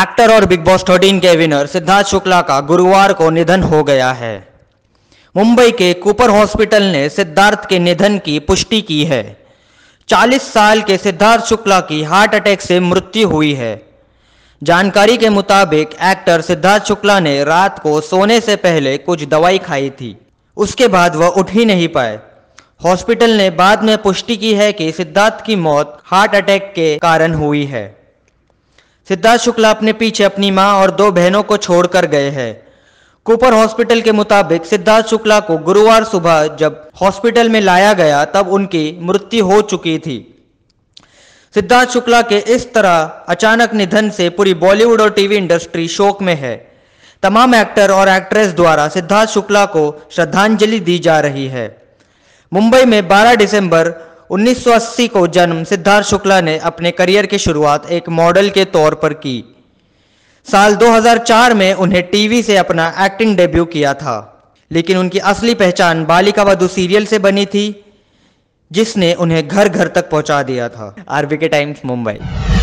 actor और Bigg Boss thirteen के winner Sidharth Shukla का गुरुवार को निधन हो गया है मुंबई के कूपर हॉस्पिटल ने सिद्धार्थ के निधन की पुष्टि की है 40 साल के सिद्धार्थ शुक्ला की हार्ट अटैक से मृत्यु हुई है जानकारी के मुताबिक एक्टर सिद्धार्थ शुक्ला ने रात को सोने से पहले कुछ दवाई खाई थी उसके बाद वह उठ ही नहीं पाए हॉस्पिटल ने बाद में पुष्टि की है कि सिद्धार्थ की मौत हार्ट अटैक के कारण हुई है सिद्धार्थ शुक्ला अपने पीछे अपनी मां और दो बहनों को छोड़कर गए हैं कूपर हॉस्पिटल के मुताबिक सिद्धार्थ शुक्ला को गुरुवार सुबह जब हॉस्पिटल में लाया गया तब उनकी मृत्यु हो चुकी थी सिद्धार्थ शुक्ला के इस तरह अचानक निधन से पूरी बॉलीवुड और टीवी इंडस्ट्री शोक में है तमाम एक्टर और एक्ट्रेस द्वारा सिद्धार्थ शुक्ला को श्रद्धांजलि दी जा रही है मुंबई में 12 दिसंबर 1980 को जन्म सिद्धार्थ शुक्ला ने अपने करियर की शुरुआत एक मॉडल के तौर पर की साल 2004 में उन्हें टीवी से अपना एक्टिंग डेब्यू किया था लेकिन उनकी असली पहचान बालिका वधु सीरियल से बनी थी जिसने उन्हें घर घर तक पहुंचा दिया था आरबी के टाइम्स मुंबई